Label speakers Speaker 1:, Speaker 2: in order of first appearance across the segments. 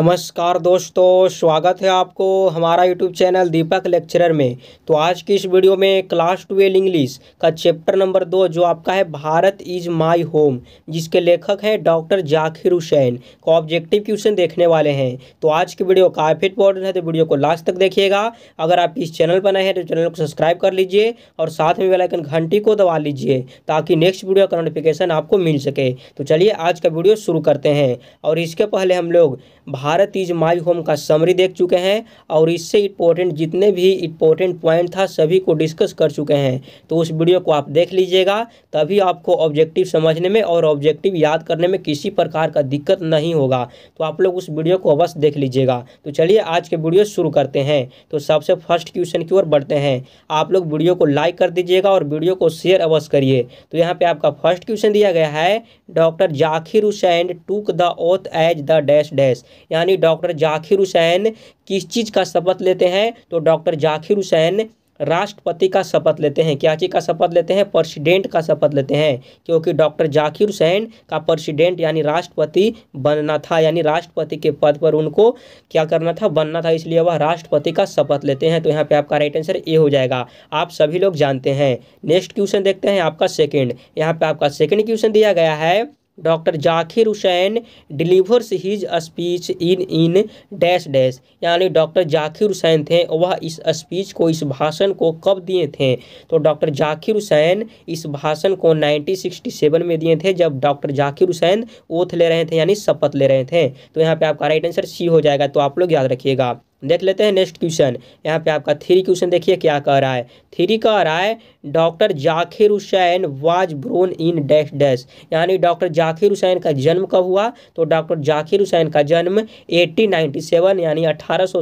Speaker 1: नमस्कार दोस्तों स्वागत है आपको हमारा यूट्यूब चैनल दीपक लेक्चरर में तो आज की इस वीडियो में क्लास ट्वेल्व इंग्लिश का चैप्टर नंबर दो जो आपका है भारत इज माय होम जिसके लेखक हैं डॉक्टर जाकिर हुसैन को ऑब्जेक्टिव क्वेश्चन देखने वाले हैं तो आज की वीडियो काफ़ी इंपॉर्टेंट है तो वीडियो को लास्ट तक देखिएगा अगर आप इस चैनल पर नए हैं तो चैनल को सब्सक्राइब कर लीजिए और साथ में बेलाइकन घंटी को दबा लीजिए ताकि नेक्स्ट वीडियो का नोटिफिकेशन आपको मिल सके तो चलिए आज का वीडियो शुरू करते हैं और इसके पहले हम लोग भारत इज माई होम का समरी देख चुके हैं और इससे इम्पोर्टेंट जितने भी इम्पोर्टेंट पॉइंट था सभी को डिस्कस कर चुके हैं तो उस वीडियो को आप देख लीजिएगा तभी आपको ऑब्जेक्टिव समझने में और ऑब्जेक्टिव याद करने में किसी प्रकार का दिक्कत नहीं होगा तो आप लोग उस वीडियो को अवश्य देख लीजिएगा तो चलिए आज के वीडियो शुरू करते हैं तो सबसे फर्स्ट क्वेश्चन की ओर बढ़ते हैं आप लोग वीडियो को लाइक कर दीजिएगा और वीडियो को शेयर अवश्य करिए तो यहाँ पर आपका फर्स्ट क्वेश्चन दिया गया है doctor Zakir Hussain took the oath as the dash dash यानी डॉक्टर जाकिर हुसैन किस चीज़ का शपथ लेते हैं तो डॉक्टर जाकिर हुसैन राष्ट्रपति का शपथ लेते हैं क्या चीज़ का शपथ लेते हैं प्रेसिडेंट का शपथ लेते हैं क्योंकि डॉक्टर जाकिर हुसैन का प्रेसिडेंट यानी राष्ट्रपति बनना था यानी राष्ट्रपति के पद पर उनको क्या करना था बनना था इसलिए वह राष्ट्रपति का शपथ लेते हैं तो यहाँ पे आपका राइट आंसर ए हो जाएगा आप सभी लोग जानते हैं नेक्स्ट क्वेश्चन देखते हैं आपका सेकेंड यहाँ पर आपका सेकेंड क्वेश्चन दिया गया है doctor Zakir Hussain delivers his speech in in dash dash यानी डॉक्टर जाकिर हुसैन थे वह इस स्पीच को इस भाषण को कब दिए थे तो डॉक्टर जाकिर हुसैन इस भाषण को 1967 में दिए थे जब डॉक्टर जाकिर हुसैन ओथ ले रहे थे यानी शपथ ले रहे थे तो यहाँ पे आपका राइट आंसर सी हो जाएगा तो आप लोग याद रखिएगा देख लेते हैं नेक्स्ट क्वेश्चन यहाँ पे आपका थ्री क्वेश्चन देखिए क्या कह रहा है थ्री कह रहा है doctor Zakir Hussain was born in dash dash यानी डॉक्टर जाकिर हुसैन का जन्म कब हुआ तो डॉक्टर जाकिर हुसैन का जन्म 1897 यानी अठारह सौ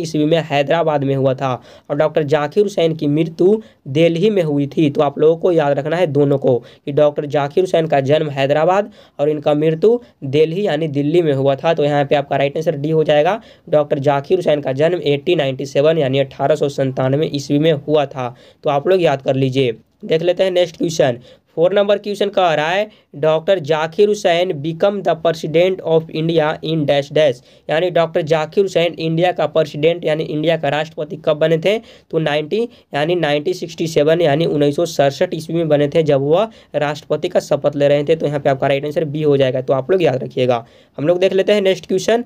Speaker 1: ईस्वी में हैदराबाद में हुआ था और डॉक्टर जाकिर हुसैन की मृत्यु दिल्ली में हुई थी तो आप लोगों को याद रखना है दोनों को कि डॉक्टर जाकिर हुसैन का जन्म हैदराबाद और इनका मृत्यु दिल्ली यानी दिल्ली में हुआ था तो यहाँ पर आपका राइट आंसर डी हो जाएगा डॉक्टर जाकिर हुसैन का जन्म 1897 यानी अठारह ईस्वी में हुआ था तो आप लोग याद कर लीजिए देख लेते हैं next question four number question कह रहा है doctor Zakir Hussain become the president of India in dash dash यानी डॉक्टर जाकिर हुसैन इंडिया का प्रेसिडेंट यानी इंडिया का राष्ट्रपति कब बने थे तो 90 यानी 1967 यानी उन्नीस सौ ईस्वी में बने थे जब वह राष्ट्रपति का शपथ ले रहे थे तो यहाँ पे आपका राइट आंसर बी हो जाएगा तो आप लोग याद रखिएगा हम लोग देख लेते हैं next question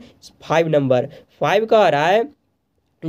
Speaker 1: five number five का आ रहा है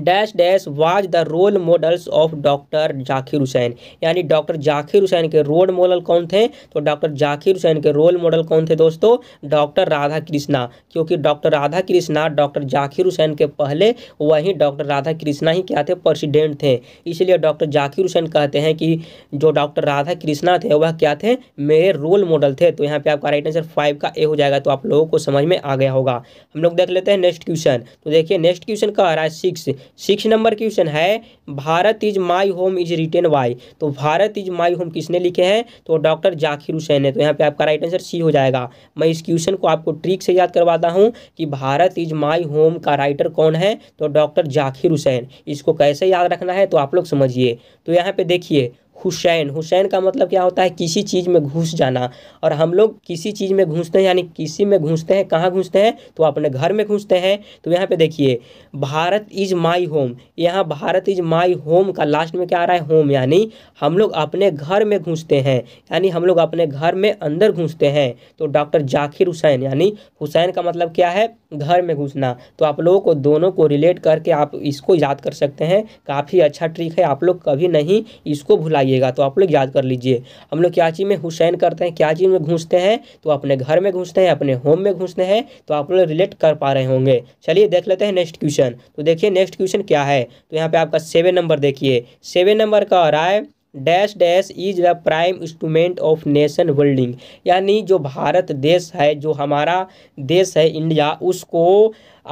Speaker 1: dash dash was the role models of doctor Zakir Hussain यानी डॉक्टर जाकिर हुसैन के रोल मॉडल कौन थे तो डॉक्टर जाकिर हुसैन के रोल मॉडल कौन थे दोस्तों डॉक्टर राधा कृष्णा क्योंकि डॉक्टर राधा कृष्णा डॉक्टर जाकिर हुसैन के पहले वहीं डॉक्टर राधा कृष्णा ही क्या थे प्रेसिडेंट थे इसलिए डॉक्टर जाकिर हुसैन कहते हैं कि जो डॉक्टर राधा कृष्णा थे वह क्या थे मेरे रोल मॉडल थे तो यहाँ पे आपका राइट आंसर फाइव का ए हो जाएगा तो आप लोगों को समझ में आ गया होगा हम लोग देख लेते हैं नेक्स्ट क्वेश्चन तो देखिए नेक्स्ट क्वेश्चन कह रहा है सिक्स सिक्स नंबर क्वेश्चन है Bharat is my home is written by तो भारत इज माई होम किसने लिखे हैं तो डॉक्टर जाकिर हुसैन ने तो यहाँ पे आपका राइट आंसर सी हो जाएगा मैं इस क्वेश्चन को आपको ट्रिक से याद करवाता हूँ कि भारत इज माई होम का राइटर कौन है तो डॉक्टर जाकिर हुसैन इसको कैसे याद रखना है तो आप लोग समझिए तो यहाँ पे देखिए हुसैन हुसैन का मतलब क्या होता है किसी चीज़ में घुस जाना और हम लोग किसी चीज़ में घुसते हैं यानी किसी में घुसते हैं कहाँ घुसते हैं तो अपने घर में घुसते हैं तो यहाँ पे देखिए भारत इज माई होम यहाँ भारत इज माई होम का लास्ट में क्या आ रहा है होम यानी हम लोग अपने घर में घुसते हैं यानी हम लोग अपने घर में अंदर घुसते हैं तो डॉक्टर जाकििर हुसैन यानी हुसैन का मतलब क्या है घर में घुसना तो आप लोगों को दोनों को रिलेट करके आप इसको याद कर सकते हैं काफ़ी अच्छा ट्रिक है आप लोग कभी नहीं इसको भुलाइएगा तो आप लोग याद कर लीजिए हम लोग क्या चीज़ में हुसैन करते हैं क्या चीज़ में घुसते हैं तो अपने घर में घुसते हैं अपने होम में घुसते हैं तो आप लोग रिलेट कर पा रहे होंगे चलिए देख लेते हैं नेक्स्ट क्वेश्चन तो देखिए नेक्स्ट क्वेश्चन क्या है तो यहाँ पर आपका सेवन नंबर देखिए सेवन नंबर का आ रहा है dash dash is the prime instrument of nation building यानी जो भारत देश है जो हमारा देश है इंडिया उसको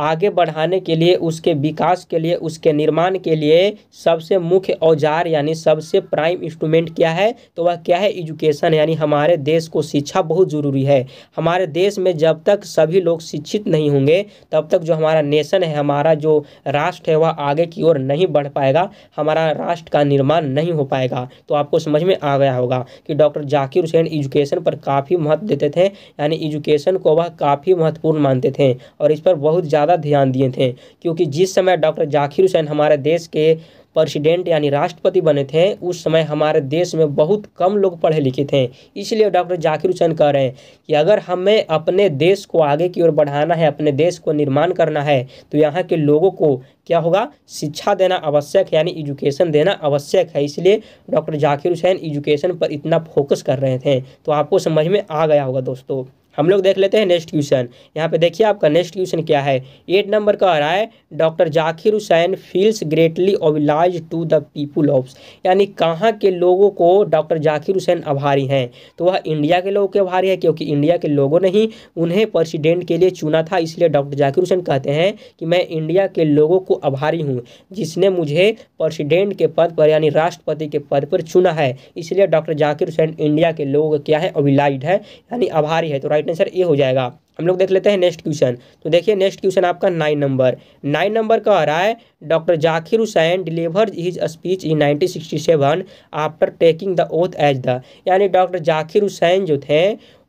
Speaker 1: आगे बढ़ाने के लिए उसके विकास के लिए उसके निर्माण के लिए सबसे मुख्य औजार यानी सबसे प्राइम इंस्ट्रूमेंट क्या है तो वह क्या है एजुकेशन यानी हमारे देश को शिक्षा बहुत ज़रूरी है हमारे देश में जब तक सभी लोग शिक्षित नहीं होंगे तब तक जो हमारा नेशन है हमारा जो राष्ट्र है वह आगे की ओर नहीं बढ़ पाएगा हमारा राष्ट्र का निर्माण नहीं हो पाएगा तो आपको समझ में आ गया होगा कि डॉक्टर जाकिर हुसैन एजुकेशन पर काफ़ी महत्व देते थे यानी एजुकेशन को वह काफ़ी महत्वपूर्ण मानते थे और इस पर बहुत ज़्यादा ज़्यादा ध्यान दिए थे क्योंकि जिस समय डॉक्टर जाकिर हुसैन हमारे देश के प्रेसिडेंट यानी राष्ट्रपति बने थे उस समय हमारे देश में बहुत कम लोग पढ़े लिखे थे इसलिए डॉक्टर जाकिर हुसैन कह रहे हैं कि अगर हमें अपने देश को आगे की ओर बढ़ाना है अपने देश को निर्माण करना है तो यहाँ के लोगों को क्या होगा शिक्षा देना आवश्यक है यानी एजुकेशन देना आवश्यक है इसलिए डॉक्टर जाकिर हुसैन एजुकेशन पर इतना फोकस कर रहे थे तो आपको समझ में आ गया होगा दोस्तों हम लोग देख लेते हैं नेक्स्ट क्वेश्चन यहाँ पे देखिए आपका नेक्स्ट क्वेश्चन क्या है एट नंबर का आ रहा है doctor Zakir Hussain feels greatly obliged to the people of यानी कहाँ के लोगों को डॉक्टर जाकिर हुसैन आभारी हैं तो वह इंडिया के लोगों के आभारी है क्योंकि इंडिया के लोगों ने ही उन्हें प्रेसिडेंट के लिए चुना था इसलिए डॉक्टर जाकिर हुसैन कहते हैं कि मैं इंडिया के लोगों को आभारी हूँ जिसने मुझे प्रेसिडेंट के पद पर यानी राष्ट्रपति के पद पर चुना है इसलिए डॉक्टर जाकिर हुसैन इंडिया के लोगों क्या है ओबिलाइज है यानी आभारी है तो राइट राइट आंसर ए हो जाएगा हम लोग देख लेते हैं नेक्स्ट क्वेश्चन तो देखिए नेक्स्ट क्वेश्चन आपका नाइन नंबर नाइन नंबर कह रहा है doctor Zakir Hussain deliver his speech in 1967 after taking the oath as the यानी डॉक्टर जाकिर हुसैन जो थे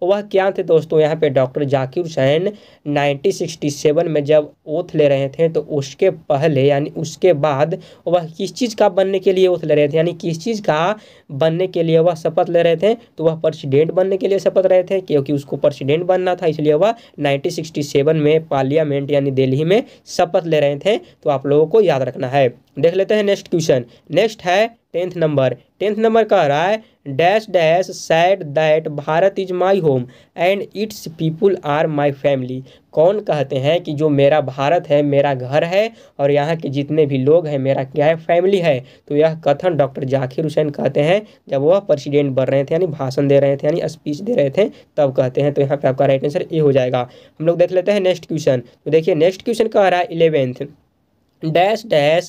Speaker 1: तो वह क्या थे दोस्तों यहाँ पे डॉक्टर जाकिर हुसैन 1967 में जब ओथ ले रहे थे तो उसके पहले यानी उसके बाद वह किस चीज़ का बनने के लिए ओथ ले रहे थे यानी किस चीज़ का बनने के लिए वह शपथ ले रहे थे तो वह प्रेसिडेंट बनने के लिए शपथ रहे थे क्योंकि उसको प्रेसिडेंट बनना था इसलिए वह नाइनटीन में पार्लियामेंट यानी दिल्ली में शपथ ले रहे थे तो आप लोगों को याद रखना है देख लेते हैं नेक्स्ट क्वेश्चन नेक्स्ट है टेंथ नंबर टेंथ नंबर कह रहा है dash dash said that Bharat is my home and its people are my family कौन कहते हैं कि जो मेरा भारत है मेरा घर है और यहाँ के जितने भी लोग हैं मेरा क्या है फैमिली है तो यह कथन डॉक्टर जाकिर हुसैन कहते हैं जब वह प्रेसिडेंट बन रहे थे यानी भाषण दे रहे थे यानी स्पीच दे रहे थे तब कहते हैं तो यहाँ पे आपका राइट आंसर ए हो जाएगा हम लोग देख लेते हैं नेक्स्ट क्वेश्चन तो देखिए नेक्स्ट क्वेश्चन कह रहा है इलेवेंथ डैश डैश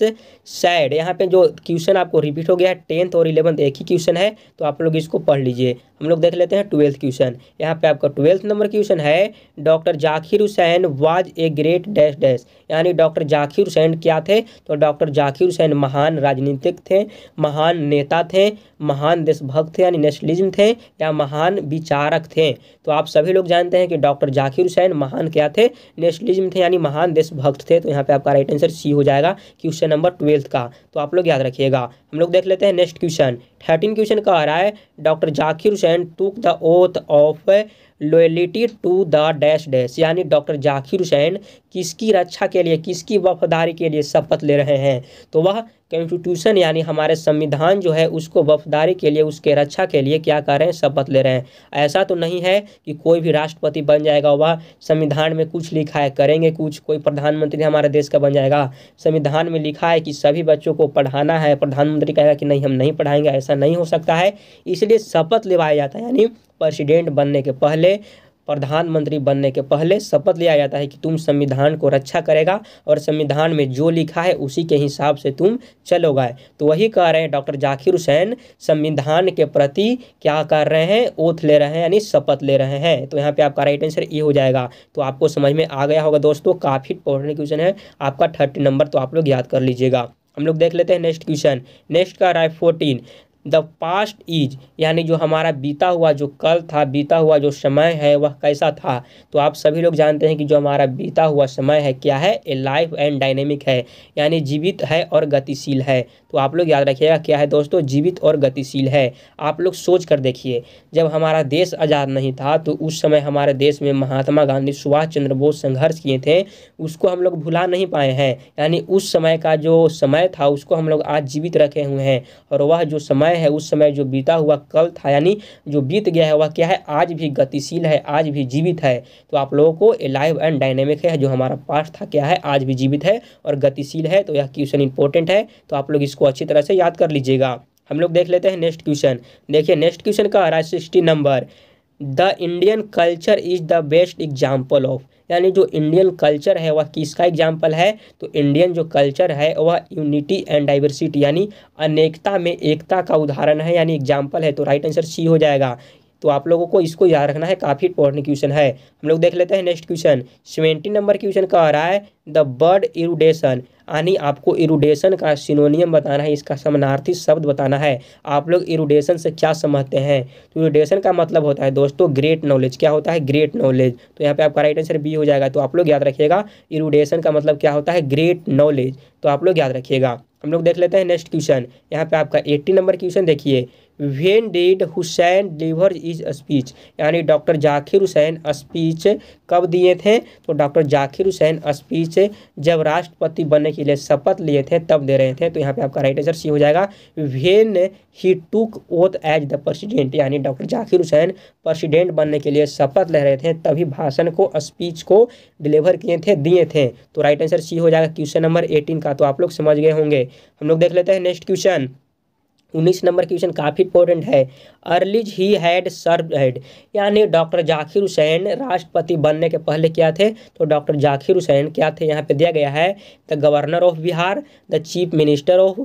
Speaker 1: सैड यहाँ पे जो क्वेश्चन आपको रिपीट हो गया है टेंथ और इलेवंथ एक ही क्वेश्चन है तो आप लोग इसको पढ़ लीजिए हम लोग देख लेते हैं ट्वेल्थ क्वेश्चन यहाँ पे आपका ट्वेल्थ नंबर क्वेश्चन है doctor Zakir Hussain was a great dash dash यानी डॉक्टर जाकिर हुसैन क्या थे तो डॉक्टर जाकिर हुसैन महान राजनीतिक थे महान नेता थे महान देशभक्त थे यानी नेशनलिज्म थे या महान विचारक थे तो आप सभी लोग जानते हैं कि डॉक्टर जाकिर हुसैन महान क्या थे नेशनलिज्म थे यानी महान देशभक्त थे तो यहाँ पे आपका राइट आंसर सी हो जाएगा क्वेश्चन नंबर ट्वेल्थ का तो आप लोग याद रखिएगा हम लोग देख लेते हैं नेक्स्ट क्वेश्चन थर्टीन क्वेश्चन कह रहा है doctor Zakir Hussain took the oath of loyalty to the dash dash यानी डॉक्टर जाकिर हुसैन किसकी रक्षा के लिए किसकी वफादारी के लिए शपथ ले रहे हैं तो वह कॉन्स्टिट्यूशन यानी हमारे संविधान जो है उसको वफदारी के लिए उसके रक्षा के लिए क्या कर रहे हैं शपथ ले रहे हैं ऐसा तो नहीं है कि कोई भी राष्ट्रपति बन जाएगा वह संविधान में कुछ लिखा है करेंगे कुछ कोई प्रधानमंत्री हमारे देश का बन जाएगा संविधान में लिखा है कि सभी बच्चों को पढ़ाना है प्रधानमंत्री कहेगा कि नहीं हम नहीं पढ़ाएंगे ऐसा नहीं हो सकता है इसलिए शपथ लेवाया जाता है यानी प्रेसिडेंट बनने के पहले प्रधानमंत्री बनने के पहले शपथ लिया जाता है कि तुम संविधान को रक्षा करेगा और संविधान में जो लिखा है उसी के हिसाब से तुम चलोगे तो वही कह रहे हैं डॉक्टर जाकिर हुसैन संविधान के प्रति क्या कर रहे हैं ओथ ले रहे हैं यानी शपथ ले रहे हैं तो यहाँ पे आपका राइट आंसर ये हो जाएगा तो आपको समझ में आ गया होगा दोस्तों काफ़ी इंपॉर्टेंट क्वेश्चन है आपका थर्टी नंबर तो आप लोग याद कर लीजिएगा हम लोग देख लेते हैं नेक्स्ट क्वेश्चन नेक्स्ट का रहा है फोर्टीन द पास्ट इज यानी जो हमारा बीता हुआ जो कल था बीता हुआ जो समय है वह कैसा था तो आप सभी लोग जानते हैं कि जो हमारा बीता हुआ समय है क्या है ए लाइफ एंड डायनेमिक है यानी जीवित है और गतिशील है तो आप लोग याद रखिएगा क्या है दोस्तों जीवित और गतिशील है आप लोग सोच कर देखिए जब हमारा देश आज़ाद नहीं था तो उस समय हमारे देश में महात्मा गांधी सुभाष चंद्र बोस संघर्ष किए थे उसको हम लोग भुला नहीं पाए हैं यानी उस समय का जो समय था उसको हम लोग आज जीवित रखे हुए हैं और वह जो समय है उस समय जो बीता हुआ कल था यानी जो बीत गया है वह क्या है आज भी गतिशील है आज भी जीवित है तो आप लोगों को लाइव एंड डायनेमिक है जो हमारा पास्ट था क्या है आज भी जीवित है और गतिशील है तो यह क्वेश्चन इंपॉर्टेंट है तो आप लोग इसको इसको अच्छी तरह से याद कर लीजिएगा हम लोग देख लेते हैं नेक्स्ट क्वेश्चन देखिए नेक्स्ट क्वेश्चन का आ रहा है sixty number the Indian culture is the best example of यानी जो इंडियन कल्चर है वह किसका एग्जाम्पल है तो इंडियन जो कल्चर है वह यूनिटी एंड डाइवर्सिटी यानी अनेकता में एकता का उदाहरण है यानी एग्जाम्पल है तो राइट आंसर सी हो जाएगा तो आप लोगों को इसको याद रखना है काफ़ी इंपॉर्टेंट क्वेश्चन है हम लोग देख लेते हैं next question seventy number question का आ रहा है द बर्ड इरुडेशन यानी आपको इरुडेशन का सिनोनियम बताना है इसका समानार्थी शब्द बताना है आप लोग इरुडेशन से क्या समझते हैं तो इरुडेशन का मतलब होता है दोस्तों ग्रेट नॉलेज क्या होता है ग्रेट नॉलेज तो यहाँ पे आपका राइट आंसर बी हो जाएगा तो आप लोग याद रखिएगा इरुडेशन का मतलब क्या होता है ग्रेट नॉलेज तो आप लोग याद रखिएगा हम लोग देख लेते हैं नेक्स्ट क्वेश्चन यहाँ पे आपका एट्टी नंबर क्वेश्चन देखिए when did Hussain deliver his speech यानी डॉक्टर जाकिर हुसैन स्पीच कब दिए थे तो डॉक्टर जाकिर हुसैन स्पीच जब राष्ट्रपति बनने के लिए शपथ लिए थे तब दे रहे थे तो यहाँ पे आपका राइट आंसर सी हो जाएगा when he took oath as the president यानी डॉक्टर जाकिर हुसैन प्रेसिडेंट बनने के लिए शपथ ले रहे थे तभी भाषण को स्पीच को डिलीवर किए थे दिए थे तो राइट आंसर सी हो जाएगा क्वेश्चन नंबर एटीन का तो आप लोग समझ गए होंगे हम लोग देख लेते हैं नेक्स्ट क्वेश्चन उन्नीस नंबर क्वेश्चन काफ़ी इंपॉर्टेंट है earlier he had serve head यानी डॉक्टर जाकिर हुसैन राष्ट्रपति बनने के पहले क्या थे तो डॉक्टर जाकिर हुसैन क्या थे यहाँ पे दिया गया है the governor of Bihar the chief minister of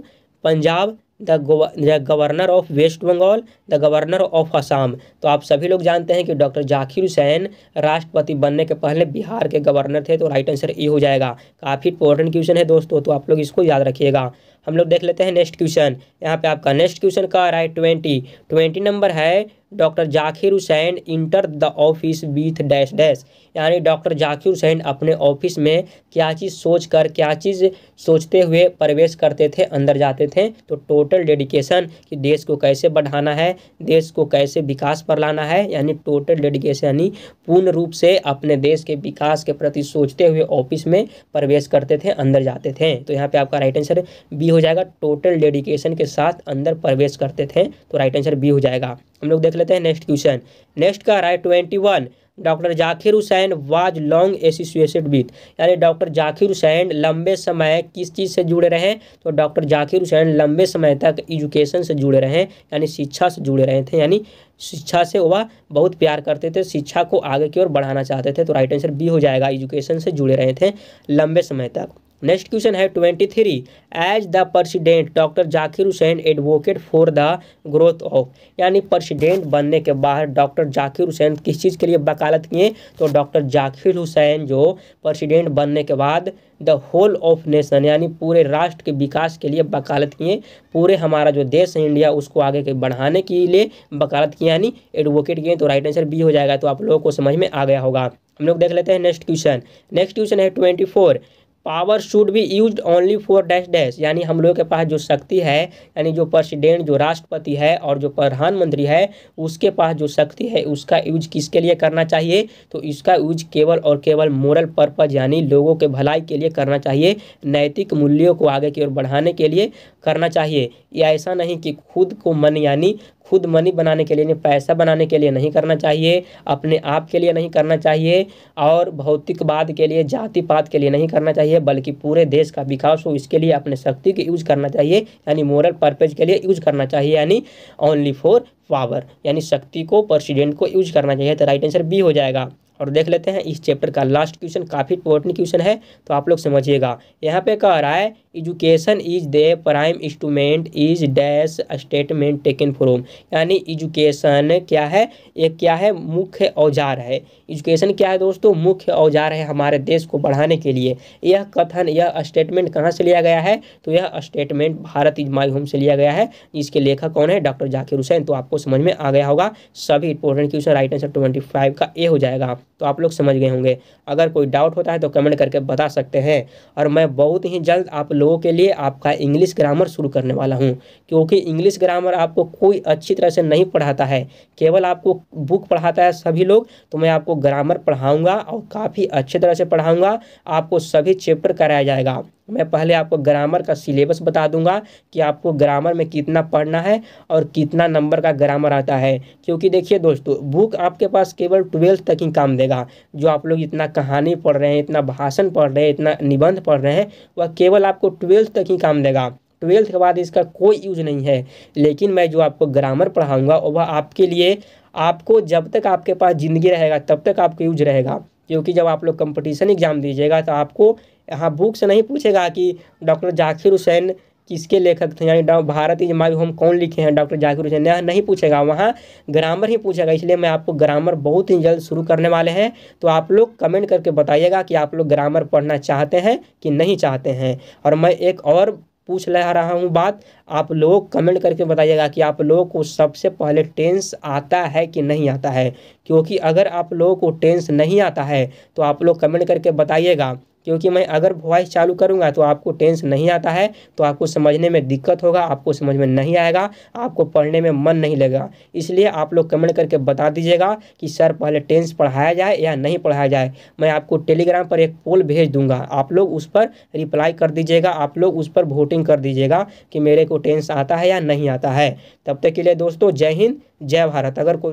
Speaker 1: Punjab the governor of West Bengal the governor of Assam तो आप सभी लोग जानते हैं कि डॉक्टर जाकिर हुसैन राष्ट्रपति बनने के पहले बिहार के गवर्नर थे तो राइट आंसर ए हो जाएगा काफ़ी इंपॉर्टेंट क्वेश्चन है दोस्तों तो आप लोग इसको याद रखिएगा हम लोग देख लेते हैं नेक्स्ट क्वेश्चन यहाँ पे आपका नेक्स्ट क्वेश्चन का आ रहा है ट्वेंटी ट्वेंटी नंबर है doctor Zakir Hussain enter the office with dash dash यानी डॉक्टर जाकिर हुसैन अपने ऑफिस में क्या चीज़ सोच कर क्या चीज़ सोचते हुए प्रवेश करते थे अंदर जाते थे तो टोटल डेडिकेशन कि देश को कैसे बढ़ाना है देश को कैसे विकास पर लाना है यानी टोटल डेडिकेशन यानी पूर्ण रूप से अपने देश के विकास के प्रति सोचते हुए ऑफिस में प्रवेश करते थे अंदर जाते थे तो यहाँ पर आपका राइट आंसर बी हो जाएगा टोटल डेडिकेशन के साथ अंदर प्रवेश करते थे तो राइट आंसर बी हो जाएगा हम लोग देख लेते हैं नेक्स्ट क्वेश्चन नेक्स्ट का right twenty one doctor Zakir Hussain was long associated with यानी डॉक्टर जाकिर हुसैन लंबे समय किस चीज़ से जुड़े रहे तो डॉक्टर जाकिर हुसैन लंबे समय तक एजुकेशन से जुड़े रहे यानी शिक्षा से जुड़े रहे थे यानी शिक्षा से वह बहुत प्यार करते थे शिक्षा को आगे की ओर बढ़ाना चाहते थे तो राइट आंसर बी हो जाएगा एजुकेशन से जुड़े रहे थे लंबे समय तक नेक्स्ट क्वेश्चन है twenty three as the president doctor Zakir Hussain advocate for the growth of यानी प्रेसिडेंट बनने के बाद डॉक्टर जाकिर हुसैन किस चीज़ के लिए वकालत किए तो डॉक्टर जाकिर हुसैन जो प्रेसिडेंट बनने के बाद द होल ऑफ नेशन यानी पूरे राष्ट्र के विकास के लिए वकालत किए पूरे हमारा जो देश है इंडिया उसको आगे के बढ़ाने के लिए वकालत किए यानी एडवोकेट किए तो राइट आंसर बी हो जाएगा तो आप लोगों को समझ में आ गया होगा हम लोग देख लेते हैं नेक्स्ट क्वेश्चन नेक्स्ट क्वेश्चन है twenty four power should be use only for dash dash यानी हम लोगों के पास जो शक्ति है यानी जो प्रेसिडेंट जो राष्ट्रपति है और जो प्रधानमंत्री है उसके पास जो शक्ति है उसका यूज किसके लिए करना चाहिए तो इसका यूज केवल और केवल मोरल पर्पज यानी लोगों के भलाई के लिए करना चाहिए नैतिक मूल्यों को आगे की ओर बढ़ाने के लिए करना चाहिए या ऐसा नहीं कि खुद को मन यानी खुद मनी बनाने के लिए नहीं पैसा बनाने के लिए नहीं करना चाहिए अपने आप के लिए नहीं करना चाहिए और भौतिकवाद के लिए जाति पात के लिए नहीं करना चाहिए बल्कि पूरे देश का विकास हो इसके लिए अपने शक्ति के यूज करना चाहिए यानी मोरल पर्पज के लिए यूज करना चाहिए यानी ओनली फॉर पावर यानी शक्ति को प्रेसिडेंट को यूज करना चाहिए तो राइट आंसर बी हो जाएगा और देख लेते हैं इस चैप्टर का लास्ट क्वेश्चन काफ़ी इंपॉर्टेंट क्वेश्चन है तो आप लोग समझिएगा यहाँ पे कह रहा है education is the prime instrument is dash statement taken from यानी एजुकेशन क्या है एक क्या है मुख्य औजार है एजुकेशन क्या है दोस्तों मुख्य औजार है हमारे देश को बढ़ाने के लिए यह कथन यह स्टेटमेंट कहाँ से लिया गया है तो यह statement Bharat is my home से लिया गया है इसके लेखक कौन है डॉक्टर जाकिर हुसैन तो आपको समझ में आ गया होगा सभी important question right answer twenty five का ए हो जाएगा तो आप लोग समझ गए होंगे अगर कोई डाउट होता है तो कमेंट करके बता सकते हैं और मैं बहुत ही जल्द आप लोगों के लिए आपका इंग्लिश ग्रामर शुरू करने वाला हूँ क्योंकि इंग्लिश ग्रामर आपको कोई अच्छी तरह से नहीं पढ़ाता है केवल आपको बुक पढ़ाता है सभी लोग तो मैं आपको ग्रामर पढ़ाऊँगा और काफ़ी अच्छे तरह से पढ़ाऊँगा आपको सभी चैप्टर कराया जाएगा मैं पहले आपको ग्रामर का सिलेबस बता दूंगा कि आपको ग्रामर में कितना पढ़ना है और कितना नंबर का ग्रामर आता है क्योंकि देखिए दोस्तों बुक आपके पास केवल ट्वेल्थ तक ही काम देगा जो आप लोग इतना कहानी पढ़ रहे हैं इतना भाषण पढ़ रहे हैं इतना निबंध पढ़ रहे हैं वह केवल आपको ट्वेल्थ तक ही काम देगा ट्वेल्थ के बाद इसका कोई यूज नहीं है लेकिन मैं जो आपको ग्रामर पढ़ाऊंगा वह आपके लिए आपको जब तक आपके पास ज़िंदगी रहेगा तब तक आपको यूज रहेगा क्योंकि जब आप लोग कंपटीशन एग्ज़ाम दीजिएगा तो आपको यहाँ बुक से नहीं पूछेगा कि डॉक्टर जाकिर हुसैन किसके लेखक थे यानी भारत इज माई होम कौन लिखे हैं डॉक्टर जाकिर हुसैन यहाँ नहीं पूछेगा वहाँ ग्रामर ही पूछेगा इसलिए मैं आपको ग्रामर बहुत ही जल्द शुरू करने वाले हैं तो आप लोग कमेंट करके बताइएगा कि आप लोग ग्रामर पढ़ना चाहते हैं कि नहीं चाहते हैं और मैं एक और पूछ ला रहा हूँ बात आप लोग कमेंट करके बताइएगा कि आप लोगों को सबसे पहले टेंस आता है कि नहीं आता है क्योंकि अगर आप लोगों को टेंस नहीं आता है तो आप लोग कमेंट करके बताइएगा क्योंकि मैं अगर वॉइस चालू करूँगा तो आपको टेंस नहीं आता है तो आपको समझने में दिक्कत होगा आपको समझ में नहीं आएगा आपको पढ़ने में मन नहीं लगेगा इसलिए आप लोग कमेंट करके बता दीजिएगा कि सर पहले टेंस पढ़ाया जाए या नहीं पढ़ाया जाए मैं आपको टेलीग्राम पर एक पोल भेज दूंगा आप लोग उस पर रिप्लाई कर दीजिएगा आप लोग उस पर वोटिंग कर दीजिएगा कि मेरे को टेंस आता है या नहीं आता है तब तक के लिए दोस्तों जय हिंद जय भारत अगर कोई